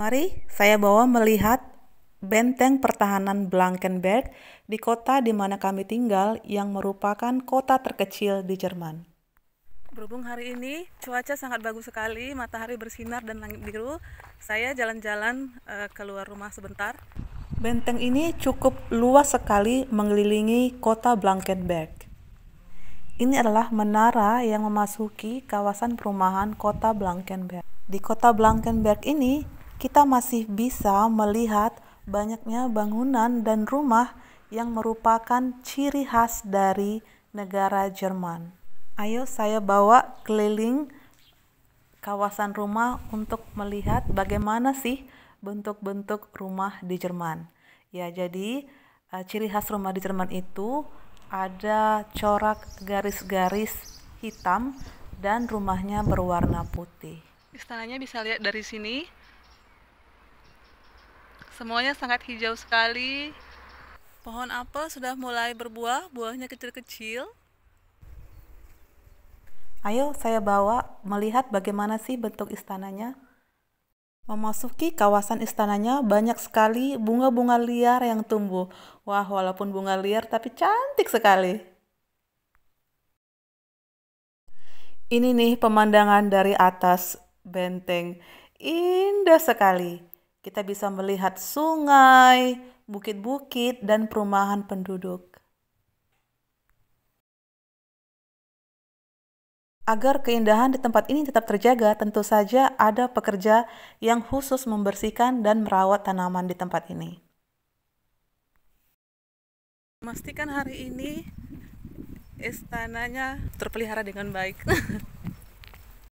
Mari saya bawa melihat benteng pertahanan Blankenberg di kota di mana kami tinggal yang merupakan kota terkecil di Jerman. Berhubung hari ini cuaca sangat bagus sekali, matahari bersinar dan langit biru, saya jalan-jalan uh, keluar rumah sebentar. Benteng ini cukup luas sekali mengelilingi kota Blankenberg. Ini adalah menara yang memasuki kawasan perumahan kota Blankenberg. Di kota Blankenberg ini kita masih bisa melihat banyaknya bangunan dan rumah yang merupakan ciri khas dari negara Jerman. Ayo saya bawa keliling kawasan rumah untuk melihat bagaimana sih bentuk-bentuk rumah di Jerman. Ya, jadi eh, ciri khas rumah di Jerman itu ada corak garis-garis hitam dan rumahnya berwarna putih. Istananya bisa lihat dari sini. Semuanya sangat hijau sekali. Pohon apel sudah mulai berbuah, buahnya kecil-kecil. Ayo saya bawa melihat bagaimana sih bentuk istananya. Memasuki kawasan istananya banyak sekali bunga-bunga liar yang tumbuh. Wah, walaupun bunga liar tapi cantik sekali. Ini nih pemandangan dari atas benteng. Indah sekali. Kita bisa melihat sungai, bukit-bukit, dan perumahan penduduk. Agar keindahan di tempat ini tetap terjaga, tentu saja ada pekerja yang khusus membersihkan dan merawat tanaman di tempat ini. Memastikan hari ini istananya terpelihara dengan baik.